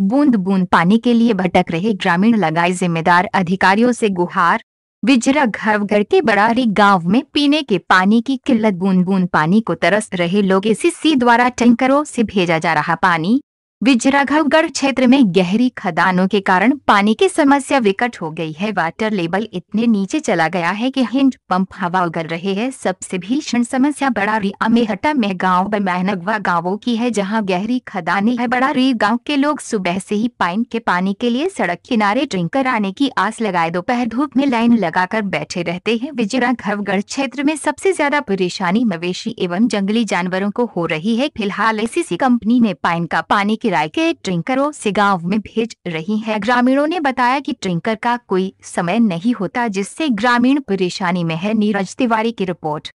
बूंद बूंद पानी के लिए भटक रहे ग्रामीण लगाए जिम्मेदार अधिकारियों से गुहार विजरा घर के बड़ारी गांव में पीने के पानी की किल्लत बूंद बूंद पानी को तरस रहे लोग सी द्वारा टैंकरों से भेजा जा रहा पानी विजराघवगढ़ क्षेत्र में गहरी खदानों के कारण पानी की समस्या विकट हो गई है वाटर लेवल इतने नीचे चला गया है कि हिंड पंप हवा उगल रहे हैं सबसे भीषण समस्या बड़ा री अमेहटा में गाँव मेहनगवा गाँवों की है जहाँ गहरी खदानी है बड़ा री गाँव के लोग सुबह से ही पाइन के पानी के लिए सड़क किनारे ड्रिंकर आने की आस लगाए दोपहर धूप में लाइन लगाकर बैठे रहते हैं विजराघवगढ़ क्षेत्र में सबसे ज्यादा परेशानी मवेशी एवं जंगली जानवरों को हो रही है फिलहाल एसीसी कंपनी ने पाइन का पानी के किराए के ट्रिंकरों से गांव में भेज रही है ग्रामीणों ने बताया कि ट्रिंकर का कोई समय नहीं होता जिससे ग्रामीण परेशानी में है नीरज तिवारी की रिपोर्ट